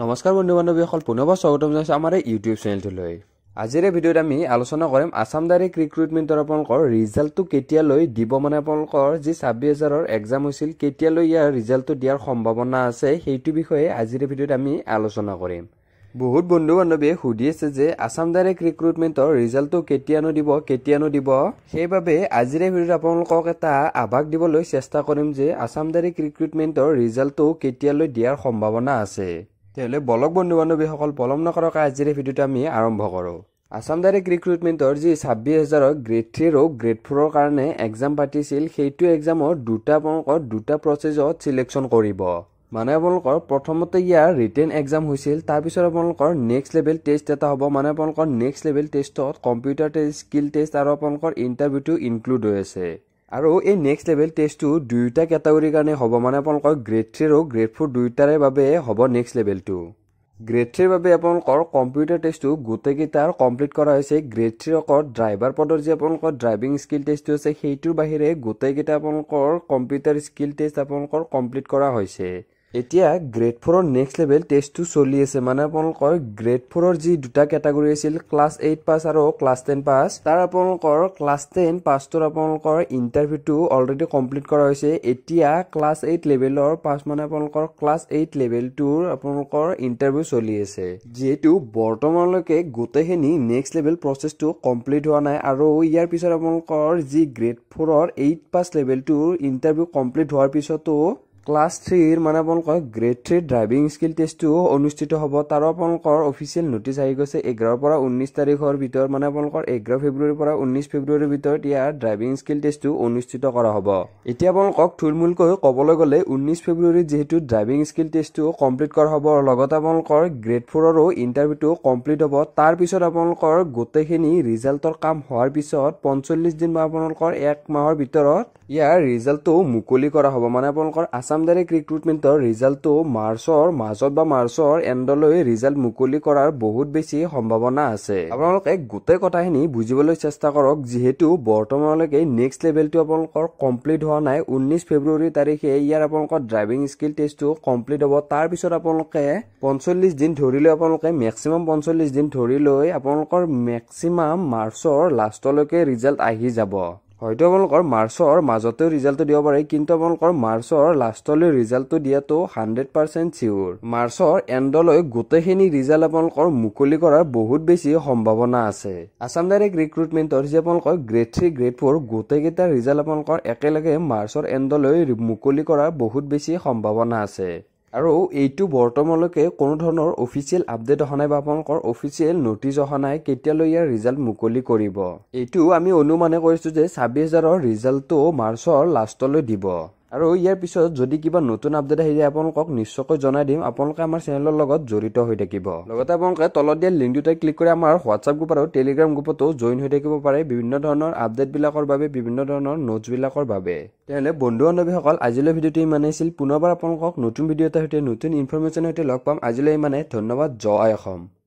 নমস্কাৰ বন্ধু বান্ধৱীসকল পুনৰবাৰ স্বাগতম জনাইছোঁ আমাৰ এই ইউটিউব চেনেলটোলৈ আজিৰে ভিডিঅ'ত আমি আলোচনা কৰিম আছাম ডাইৰেক্ট ৰিক্ৰুইটমেণ্টৰ আপোনালোকৰ ৰিজাল্টটো কেতিয়ালৈ দিব মানে আপোনালোকৰ যি ছাব্বিছ হাজাৰৰ এক্সাম হৈছিল কেতিয়ালৈ ইয়াৰ ৰিজাল্টটো দিয়াৰ সম্ভাৱনা আছে সেইটো বিষয়ে আজিৰে ভিডিঅ'ত আমি আলোচনা কৰিম বহুত বন্ধু বান্ধৱীয়ে সুধি আছে যে আছাম ডাইৰেক্ট ৰিক্ৰুইটমেণ্টৰ ৰিজাল্টটো কেতিয়ানো দিব কেতিয়ানো দিব সেইবাবে আজিৰে ভিডিঅ'ত আপোনালোকক এটা আভাস দিবলৈ চেষ্টা কৰিম যে আছাম ডাইৰেক্ট ৰিক্ৰুইটমেণ্টৰ ৰিজাল্টটো কেতিয়ালৈ দিয়াৰ সম্ভাৱনা আছে তেহলে বলক বন্ধু বান্ধৱীসকল পলম নকৰাকৈ আজিৰে ভিডিঅ'টো আমি আৰম্ভ কৰোঁ আছাম ডাইৰেক্ট ৰিক্ৰুইটমেণ্টৰ যি ছাব্বিছ হাজাৰৰ গ্ৰেড থ্ৰীৰো গ্ৰেড ফ'ৰৰ কাৰণে এক্সাম পাতিছিল সেইটো এক্সামৰ দুটা আপোনালোকৰ দুটা প্ৰচেছত চিলেকশ্যন কৰিব মানে আপোনালোকৰ প্ৰথমতে ইয়াৰ ৰিটেন এক্সাম হৈছিল তাৰপিছত আপোনালোকৰ নেক্সট লেভেল টেষ্ট এটা হ'ব মানে আপোনালোকৰ নেক্সট লেভেল টেষ্টত কম্পিউটাৰ টেষ্ট স্কিল টেষ্ট আৰু আপোনালোকৰ ইণ্টাৰভিউটো ইনক্লুড হৈ আছে আৰু এই নেক্সট লেভেল টেষ্টটো দুয়োটা কেটাগৰীৰ কাৰণে হ'ব মানে আপোনালোকৰ গ্ৰেড থ্ৰী আৰু গ্ৰেড ফ'ৰ দুয়োটাৰে বাবে হ'ব নেক্সট লেভেলটো গ্ৰেড থ্ৰীৰ বাবে আপোনালোকৰ কম্পিউটাৰ টেষ্টটো গোটেইকেইটাৰ কমপ্লিট কৰা হৈছে গ্ৰেড থ্ৰীৰ অকল ড্ৰাইভাৰ পদৰ যি আপোনালোকৰ ড্ৰাইভিং স্কিল টেষ্টটো আছে সেইটোৰ বাহিৰে গোটেইকেইটা আপোনালোকৰ কম্পিউটাৰ স্কিল টেষ্ট আপোনালোকৰ কমপ্লিট কৰা হৈছে এতিয়া গ্ৰেড ফ'ৰৰ নেক্সট লেভেল টেষ্টটো চলি আছে মানে আপোনালোকৰ গ্ৰেড ফ'ৰৰ যি দুটা কেটাগৰী আছিল ক্লাছ এইট পাছ আৰু ক্লাছ টেন পাছ তাৰ আপোনালোকৰ ক্লাছ টেন পাছটোৰ আপোনালোকৰ ইণ্টাৰভিউটো অলৰেডি কমপ্লিট কৰা হৈছে এতিয়া ক্লাছ এইট লেভেলৰ পাছ মানে আপোনালোকৰ ক্লাছ এইট লেভেলটোৰ আপোনালোকৰ ইণ্টাৰভিউ চলি আছে যিহেতু বৰ্তমানলৈকে গোটেইখিনি নেক্সট লেভেল প্ৰচেছটো কমপ্লিট হোৱা নাই আৰু ইয়াৰ পিছত আপোনালোকৰ যি গ্ৰেড ফ'ৰৰ এইট পাছ লেভেলটোৰ ইণ্টাৰভিউ কমপ্লিট হোৱাৰ পিছতো ক্লাছ থ্ৰীৰ মানে আপোনালোকৰ গ্ৰেড থ্ৰীৰ ড্ৰাইভিং স্কিল টেষ্টটো অনুষ্ঠিত হ'ব তাৰো আপোনালোকৰ অফিচিয়েল নটিচ আহি গৈছে এঘাৰৰ পৰা ঊনৈছ তাৰিখৰ ভিতৰত মানে আপোনালোকৰ এঘাৰ ফেব্ৰুৱাৰীৰ পৰা ঊনৈছ ফেব্ৰুৱাৰীৰ ভিতৰত ইয়াৰ ড্ৰাইভিং স্কিল টেষ্টটো অনুষ্ঠিত কৰা হ'ব এতিয়া আপোনালোকক থুলমূলকৈ ক'বলৈ গ'লে ঊনৈছ ফেব্ৰুৱাৰীত যিহেতু ড্ৰাইভিং স্কিল টেষ্টটো কমপ্লিট কৰা হ'ব লগতে আপোনালোকৰ গ্ৰেড ফ'ৰৰো ইণ্টাৰভিউটো কমপ্লিট হ'ব তাৰপিছত আপোনালোকৰ গোটেইখিনি ৰিজাল্টৰ কাম হোৱাৰ পিছত পঞ্চল্লিছ দিন বা আপোনালোকৰ এক মাহৰ ভিতৰত ইয়াৰ ৰিজাল্টটো মুকলি কৰা হ'ব মানে আপোনালোকৰ আছাম আমদানিক ৰিক্ৰুটমেণ্টৰ ৰিজাল্টটো মাৰ্চৰ মাজত বা মাৰ্চৰ এণ্ডলৈ ৰিজাল্ট মুকলি কৰাৰ বহুত বেছি সম্ভাৱনা আছে আপোনালোকে গোটেই কথাখিনি বুজিবলৈ চেষ্টা কৰক যিহেতু বৰ্তমানলৈকে নেক্সট লেভেলটো আপোনালোকৰ কমপ্লিট হোৱা নাই ঊনৈছ ফেব্ৰুৱাৰী তাৰিখে ইয়াৰ আপোনালোকৰ ড্ৰাইভিং স্কিল টেষ্টটো কমপ্লিট হ'ব তাৰপিছত আপোনালোকে পঞ্চল্লিছ দিন ধৰি লৈ আপোনালোকে মেক্সিমাম পঞ্চল্লিছ দিন ধৰি লৈ আপোনালোকৰ মেক্সিমাম মাৰ্চৰ লাষ্টলৈকে ৰিজাল্ট আহি যাব হয়তো আপোনালোকৰ মাৰ্চৰ মাজতেও ৰিজাল্টটো দিব পাৰে কিন্তু আপোনালোকৰ মাৰ্চৰ লাষ্টলৈ ৰিজাল্টটো দিয়াটো হাণ্ড্ৰেড পাৰ্চেণ্ট চিয়'ৰ মাৰ্চৰ এণ্ডলৈ গোটেইখিনি ৰিজাল্ট আপোনালোকৰ মুকলি কৰাৰ বহুত বেছি সম্ভাৱনা আছে আছাম ডাইৰেক্ট ৰিক্ৰুটমেণ্টৰ যে আপোনালোকৰ গ্ৰেড থ্ৰী গ্ৰেড ফ'ৰ গোটেইকেইটা ৰিজাল্ট আপোনালোকৰ একেলগে মাৰ্চৰ এণ্ডলৈ মুকলি কৰাৰ বহুত বেছি সম্ভাৱনা আছে আৰু এইটো বৰ্তমানলৈকে কোনো ধৰণৰ অফিচিয়েল আপডেট অহা নাই বা আপোনালোকৰ অফিচিয়েল নটিচ অহা নাই কেতিয়ালৈ ইয়াৰ ৰিজাল্ট মুকলি কৰিব এইটো আমি অনুমানে কৰিছোঁ যে ছাব্বিছ হাজাৰৰ ৰিজাল্টটো মাৰ্চৰ লাষ্টলৈ দিব আৰু ইয়াৰ পিছত যদি কিবা নতুন আপডেট আহি যায় আপোনালোকক নিশ্চয়কৈ জনাই দিম আপোনালোকে আমাৰ চেনেলৰ লগত জড়িত হৈ থাকিব লগতে আপোনালোকে তলত দিয়া লিংক দুটাই ক্লিক কৰি আমাৰ হোৱাটছআপ গ্ৰুপ আৰু টেলিগ্ৰাম গ্ৰুপতো জইন হৈ থাকিব পাৰে বিভিন্ন ধৰণৰ আপডেটবিলাকৰ বাবে বিভিন্ন ধৰণৰ নোটছবিলাকৰ বাবে তেনেহ'লে বন্ধু বান্ধৱীসকল আজিলৈ ভিডিঅ'টো ইমানেই আছিল পুনৰবাৰ আপোনালোকক নতুন ভিডিঅ' এটাৰ সৈতে নতুন ইনফৰ্মেশ্যনৰ সৈতে লগ পাম আজিলৈ ইমানেই ধন্যবাদ জয় অসম